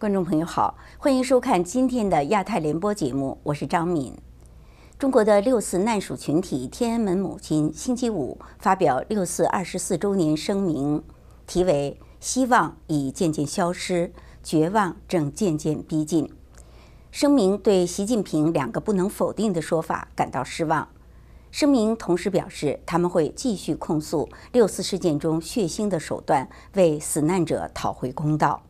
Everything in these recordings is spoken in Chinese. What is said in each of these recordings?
观众朋友好，欢迎收看今天的《亚太联播》节目，我是张敏。中国的六四难属群体天安门母亲星期五发表六四二十四周年声明，题为“希望已渐渐消失，绝望正渐渐逼近”。声明对习近平两个不能否定的说法感到失望。声明同时表示，他们会继续控诉六四事件中血腥的手段，为死难者讨回公道。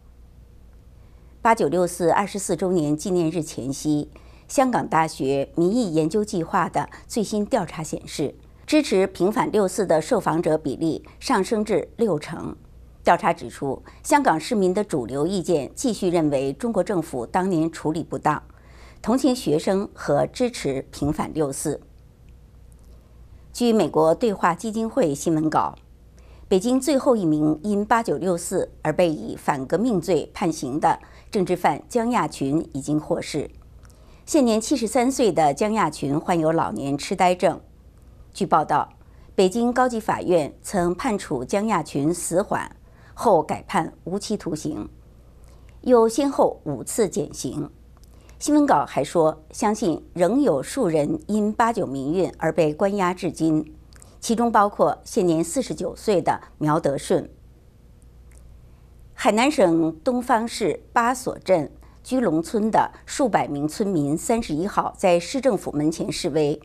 八九六四二十四周年纪念日前夕，香港大学民意研究计划的最新调查显示，支持平反六四的受访者比例上升至六成。调查指出，香港市民的主流意见继续认为中国政府当年处理不当，同情学生和支持平反六四。据美国对话基金会新闻稿。北京最后一名因“八九六四”而被以反革命罪判刑的政治犯江亚群已经获释。现年七十三岁的江亚群患有老年痴呆症。据报道，北京高级法院曾判处江亚群死缓，后改判无期徒刑，又先后五次减刑。新闻稿还说，相信仍有数人因“八九民运”而被关押至今。其中包括现年四十九岁的苗德顺。海南省东方市八所镇居龙村的数百名村民三十一号在市政府门前示威，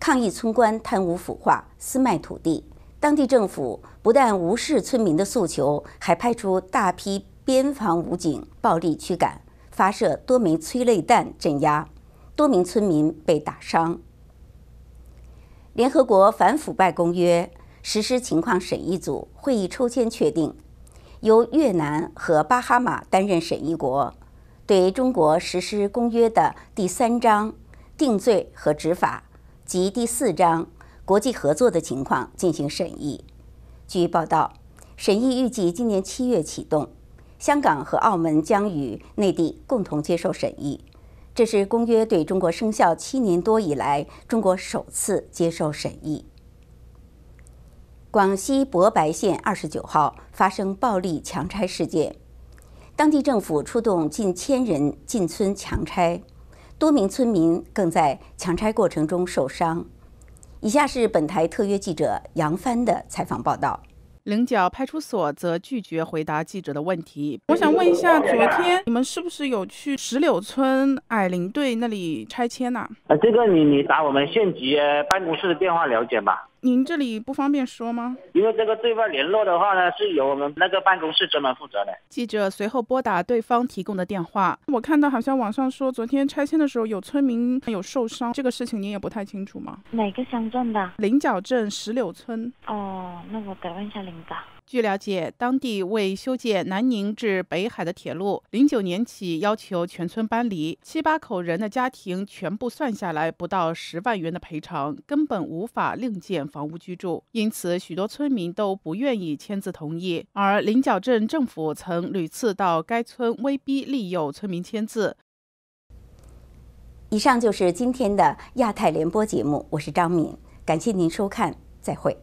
抗议村官贪污腐化、私卖土地。当地政府不但无视村民的诉求，还派出大批边防武警暴力驱赶，发射多枚催泪弹镇压，多名村民被打伤。联合国反腐败公约实施情况审议组会议抽签确定，由越南和巴哈马担任审议国，对中国实施公约的第三章定罪和执法及第四章国际合作的情况进行审议。据报道，审议预计今年七月启动，香港和澳门将与内地共同接受审议。这是公约对中国生效七年多以来，中国首次接受审议。广西博白县二十九号发生暴力强拆事件，当地政府出动近千人进村强拆，多名村民更在强拆过程中受伤。以下是本台特约记者杨帆的采访报道。菱角派出所则拒绝回答记者的问题。我想问一下，昨天你们是不是有去石榴村矮林队那里拆迁了？啊，这个你你打我们县级办公室的电话了解吧。您这里不方便说吗？因为这个对外联络的话呢，是由我们那个办公室专门负责的。记者随后拨打对方提供的电话，我看到好像网上说昨天拆迁的时候有村民有受伤，这个事情您也不太清楚吗？哪个乡镇的？菱角镇石榴村。哦，那我得问一下领导。据了解，当地为修建南宁至北海的铁路，零九年起要求全村搬离，七八口人的家庭全部算下来不到十万元的赔偿，根本无法另建。房屋居住，因此许多村民都不愿意签字同意。而菱角镇政府曾屡次到该村威逼利诱村民签字。以上就是今天的亚太联播节目，我是张敏，感谢您收看，再会。